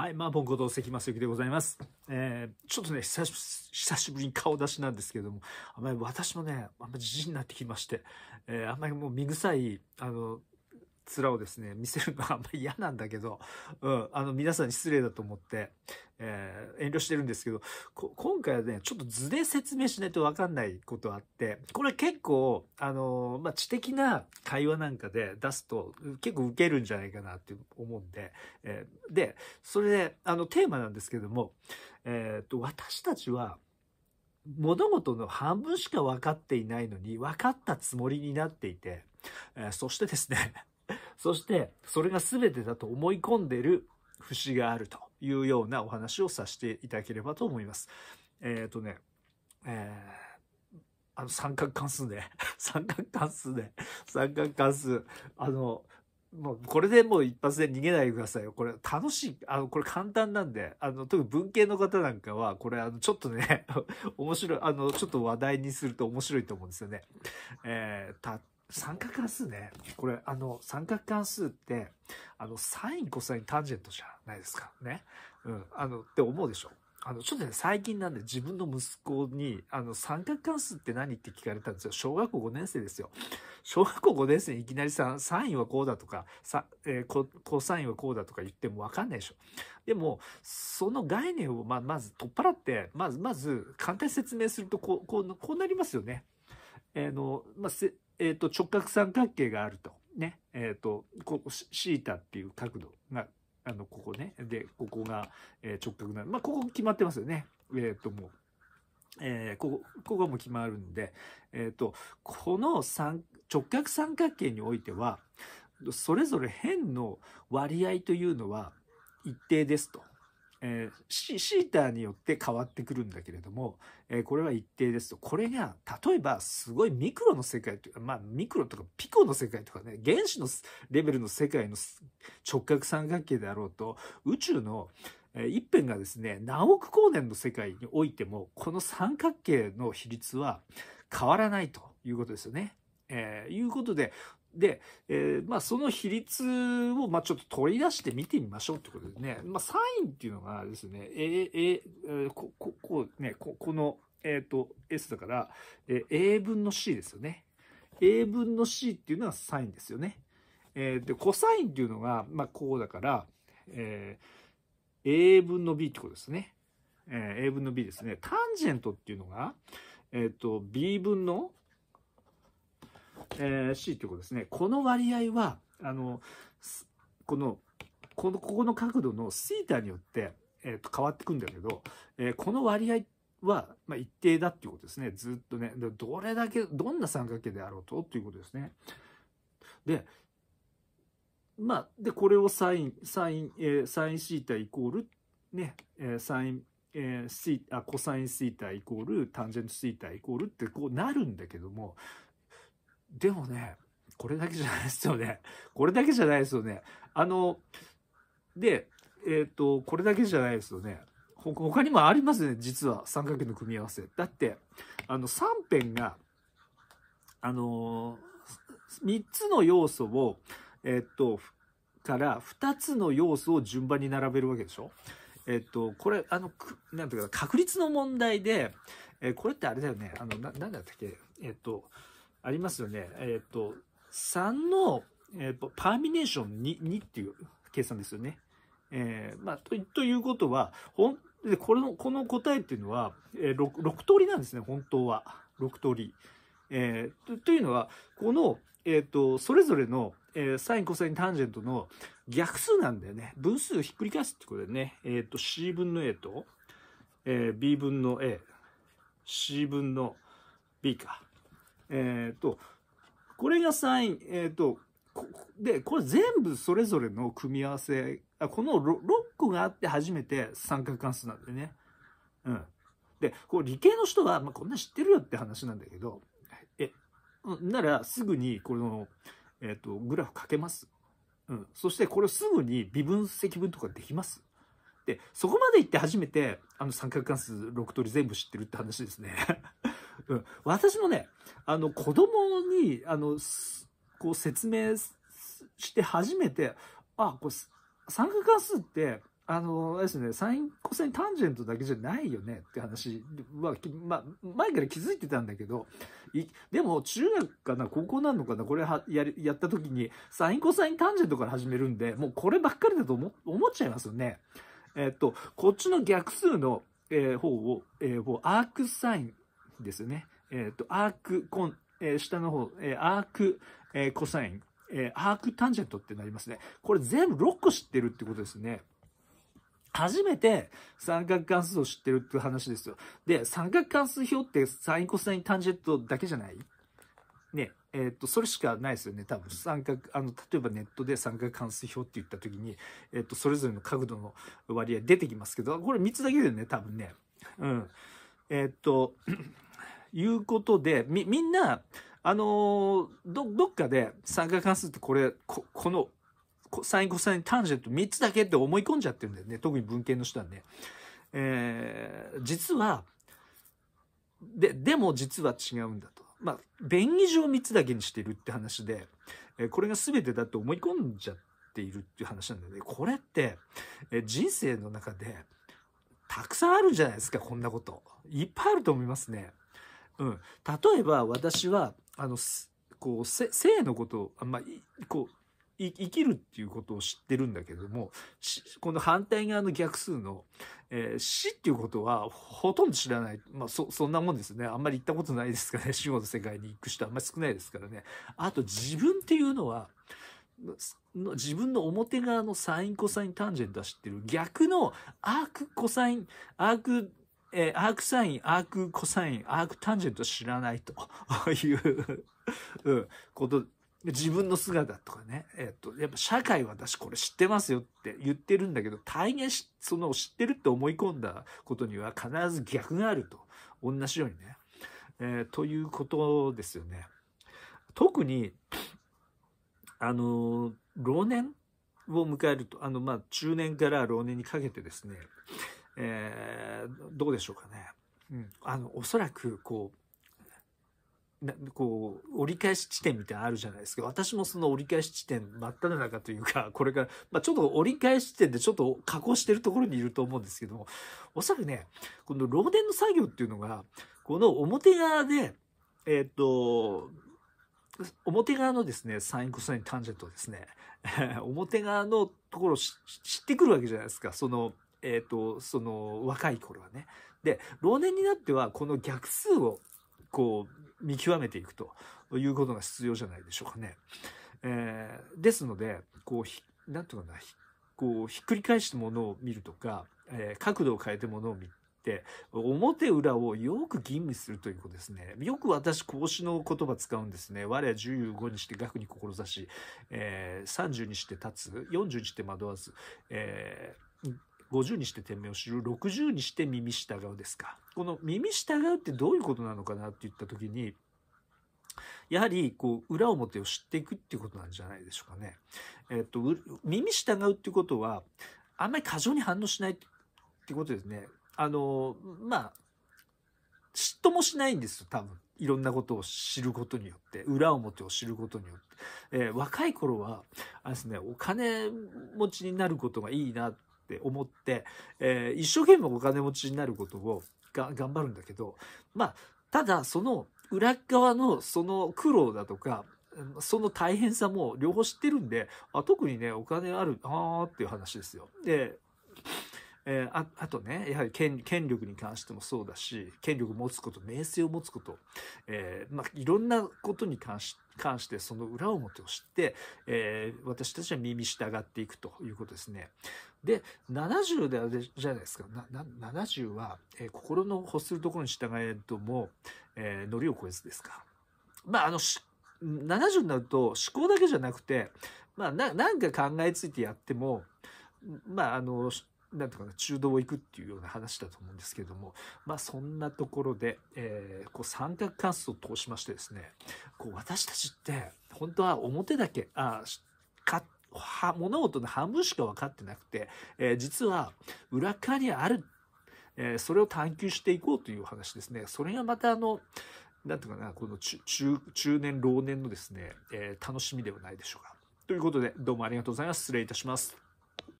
はい、まあ、ポンコと関正幸でございます。えー、ちょっとね、久し久しぶりに顔出しなんですけれども、あんまり私もね、あんまりじじになってきまして、えー、あんまりもう身臭い、あの、面をですね、見せるのはあんまり嫌なんだけど、うん、あの、皆さんに失礼だと思って、えー、遠慮してるんですけど、今回はね、ちょっと図で説明しないとわかんないことあって、これ結構、あのー、まあ、知的な会話なんかで出すと、結構受けるんじゃないかなって思うんで、えー、で、それで、あの、テーマなんですけども、えっと、私たちは、物事の半分しか分かっていないのに分かったつもりになっていて、えー、そしてですねそしてそれが全てだと思い込んでる節があるというようなお話をさせていただければと思います。えっ、ー、とね、えー、あの三角関数ね。三角関数ね。三角関数。あの、もうこれでもう一発で逃げないでくださいよ。これ楽しい。あの、これ簡単なんで、あの、特に文系の方なんかは、これあの、ちょっとね、面白い、あの、ちょっと話題にすると面白いと思うんですよね。えー、三角関数ね。これ、あの、三角関数って、あの、サイン、コサイン、タンジェントじゃないですか。ね。うん。あの、って思うでしょ。あの、ちょっとね、最近なんで自分の息子に、あの、三角関数って何って聞かれたんですよ。小学校5年生ですよ。小学校5年生にいきなりさ、サインはこうだとか、さ、えー、コ、コサインはこうだとか言ってもわかんないでしょ。でも、その概念をま、まず取っ払って、まず、まず、簡単に説明すると、こう、こう、こうなりますよね。えー、の、まあ、せ、えーと、直角三角形があると。ね。えっ、ー、と、ここ、シータっていう角度が、あの、ここね。で、ここが、えー、直角な。まあ、ここ決まってますよね。えっ、ー、と、もう。えここ、ここも決まるんで、えっ、と、この三、直角三角形においては、それぞれ辺の割合というのは一定ですと。えー、シーターによって変わってくるんだけれども、えー、これは一定ですと。これが、例えばすごいミクロの世界というか、まあミクロとかピコの世界とかね、原子のレベルの世界の直角三角形であろうと、宇宙の一辺がですね、何億光年の世界においても、この三角形の比率は変わらないということですよね。えー、いうことで、で、えー、まあ、その比率を、まあ、ちょっと取り出して見てみましょうってことでね。まあ、サインっていうのがですね、ええこ、こ、こうね、こ、この、えっ、ー、と、S だから、えー、A 分の C ですよね。A 分の C っていうのはサインですよね。えー、で、コサインっていうのが、まあ、こうだから、えー、A 分の B ってことですね。えー、A 分の B ですね。タンジェントっていうのが、えっ、ー、と、B 分のえー、C ということですね。この割合は、あの、この、この、ここの角度のスーターによって、えっ、ー、と、変わってくんだけど、えー、この割合は、まあ、一定だっていうことですね。ずっとね。どれだけ、どんな三角形であろうとということですね。で、まあ、で、これをサイン、サイン、えー、サインシータイコール、ね、えー、サイン、えー、シあコサインシータイコール、タンジェントシータイコールってこうなるんだけども、でもね、これだけじゃないですよね。これだけじゃないですよね。あの、で、えっ、ー、と、これだけじゃないですよね。他にもありますね、実は。三角形の組み合わせ。だって、あの、3辺が、あのー、3つの要素を、えっ、ー、と、から2つの要素を順番に並べるわけでしょえっと、これ、あの、なんていうか、確率の問題で、えこれってあれだよね。あの、な、なんだったっけえっと、ありますよね。えっ、ー、と、3の、えっ、ー、と、パーミネーション 2, 2っていう計算ですよね。えー、まあ、と、ということは、ほん、で、これの、この答えっていうのは、えー、6, 6通りなんですね、本当は。6通り。えー、とというのは、この、えっ、ー、と、それぞれの、えー、サイン、コサイン、タンジェントの逆数なんだよね。分数をひっくり返すってことでね。えっ、ー、と、c 分の a と、えー、b 分の a、c 分の b か。えっ、ー、と、これがサイン、えー、と、で、これ全部それぞれの組み合わせ、あこの 6, 個があって初めて三角関数なんでね。うん。で、こう理系の人は、まあ、こんな知ってるよって話なんだけど、え、ならすぐにこの、えっ、ー、と、グラフ書けます。うん。そしてこれすぐに微分積分とかできます。で、そこまで行って初めて、あの三角関数6通り全部知ってるって話ですね。うん。私もね、あの、子供に、あの、こう説明して初めて、あ、これ、三角関数って、あの、あれですね、サイン、コサイン、タンジェントだけじゃないよねって話は、まあ、前から気づいてたんだけど、でも、中学かな、高校なのかな、これはややった時に、サイン、コサイン、タンジェントから始めるんで、もうこればっかりだと思思っちゃいますよね。えっと、こっちの逆数の、えー、方を、えー、アークサイン、ですね。えっ、ー、と、アークコン、えー、下の方、えー、アーク、えー、コサイン、えー、アークタンジェントってなりますね。これ全部6個知ってるってことですね。初めて三角関数を知ってるって話ですよ。で、三角関数表ってサインコサインタンジェントだけじゃないね、えっ、と、それしかないですよね、多分。三角、あの、例えばネットで三角関数表って言った時に、えっ、と、それぞれの角度の割合出てきますけど、これ3つだけだよね、多分ね。うん。えっ、と、いうことで、み、みんな、あのー、ど、どっかで三角関数ってこれ、こ、この、サインコサインタンジェント3つだけって思い込んじゃってるんだよね。特に文献の人はね。えー、実は、で、でも実は違うんだと。まあ、便宜上3つだけにしてるって話で、えこれが全てだって思い込んじゃっているっていう話なんだよね。これって、え人生の中で、たくさんあるじゃないですか、こんなこと。いっぱいあると思いますね。うん、例えば私はあのこう性のことをあんまりこう生きるっていうことを知ってるんだけどもこの反対側の逆数の、えー、死っていうことはほとんど知らない、まあ、そそんなもんですねあんまり行ったことないですからね死後の世界に行く人あんまり少ないですからねあと自分っていうのは自分の表側のサインコサインタンジェントは知ってる逆のアークコサインアークえー、アークサイン、アークコサイン、アークタンジェント知らないと いううん、こと、自分の姿とかね、えっ、ー、と、やっぱ社会は私これ知ってますよって言ってるんだけど、大変その知ってるって思い込んだことには必ず逆があると。同じようにね。えー、ということですよね。特に、あの、老年を迎えると、あの、まあ、中年から老年にかけてですね、えー、どうでしょうかね。うん、あの、おそらく、こう、なこう、折り返し地点みたいなのあるじゃないですか。私もその折り返し地点真っただ中というか、これから、まあ、ちょっと折り返し地点でちょっと加工してるところにいると思うんですけども、おそらくね、この漏電の作業っていうのが、この表側で、えっ、と、表側のですね、サインコサインタンジェントですね、表側のところを知ってくるわけじゃないですか。その、えっ、ー、と、その、若い頃はね。で、老年になっては、この逆数を、こう、見極めていくということが必要じゃないでしょうかね。えー、ですので、こう、ひ、なんとかな、こう、ひっくり返してものを見るとか、えー、角度を変えてものを見て、表裏をよく吟味するということですね。よく私、孔子の言葉使うんですね。我は15にして学に志し、えー、30にして立つ、40にして惑わず、えー50にして天命を知る60にして耳従うですかこの耳従うってどういうことなのかなって言った時にやはりこう裏表を知っていくっていうことなんじゃないでしょうかね。えっと耳従うっていうことはあんまり過剰に反応しないってことですね。あのまあ嫉妬もしないんですよ多分。いろんなことを知ることによって裏表を知ることによって、えー、若い頃はあれです、ね、お金持ちになることがいいなって思って、えー、一生懸命お金持ちになることをが頑張るんだけど、まあ、ただその裏側のその苦労だとか、その大変さも両方知ってるんで、あ特にね、お金あるあーっていう話ですよ。で、えー、ああとねやはり権力に関してもそうだし権力を持つこと名声を持つこと、えー、まあ、いろんなことに関し関してその裏表を知って、えー、私たちは耳従っていくということですね。で70であれじゃないですかなな70は、え心の欲するところに従えとも、えー、りを越えずですか。まああの70になると思考だけじゃなくて、まあ、なんか考えついてやってもまああのなんとか中道を行くっていうような話だと思うんですけれども、まあ、そんなところで、えー、こう三角関数を通しましてですねこう私たちって本当は表だけあかは物事の半分しか分かってなくて、えー、実は裏側にある、えー、それを探求していこうという話ですねそれがまたあのなんて言うかなこの中中年老年のですね、えー、楽しみではないでしょうか。ということでどうもありがとうございます失礼いたします。